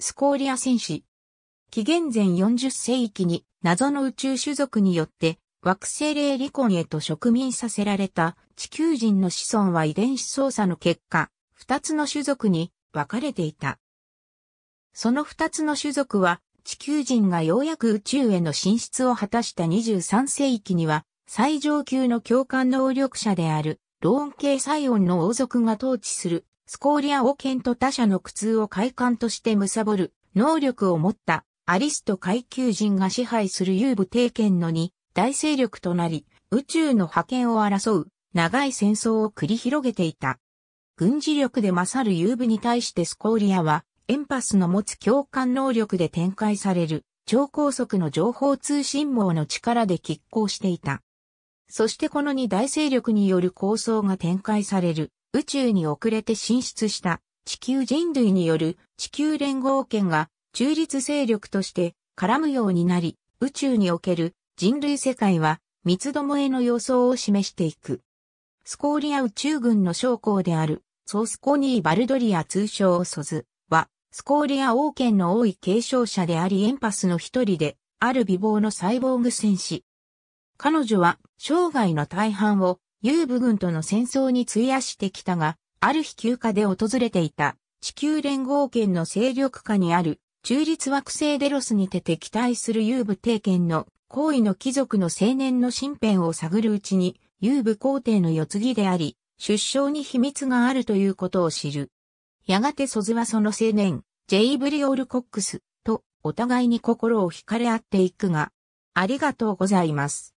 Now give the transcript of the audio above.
スコーリア戦士。紀元前40世紀に謎の宇宙種族によって惑星霊離婚へと植民させられた地球人の子孫は遺伝子操作の結果、二つの種族に分かれていた。その二つの種族は地球人がようやく宇宙への進出を果たした23世紀には最上級の共感能力者であるローン系サイオンの王族が統治するスコーリア王権と他者の苦痛を快感として貪る能力を持ったアリスト階級人が支配する遊部帝権のに大勢力となり宇宙の覇権を争う長い戦争を繰り広げていた。軍事力で勝る遊部に対してスコーリアはエンパスの持つ共感能力で展開される超高速の情報通信網の力で拮抗していた。そしてこの2大勢力による構想が展開される宇宙に遅れて進出した地球人類による地球連合圏が中立勢力として絡むようになり、宇宙における人類世界は三つどもえの予想を示していく。スコーリア宇宙軍の将校である、ソースコニー・バルドリア通称ソズは、スコーリア王権の多い継承者でありエンパスの一人で、ある美貌のサイボーグ戦士。彼女は生涯の大半を遊部軍との戦争に費やしてきたが、ある日休暇で訪れていた地球連合圏の勢力下にある中立惑星デロスにて敵対する遊部帝圏の行為の貴族の青年の身辺を探るうちに遊部皇帝の世継ぎであり、出生に秘密があるということを知る。やがてソズはその青年、ジェイ・ブリオール・コックスとお互いに心を惹かれ合っていくが、ありがとうございます。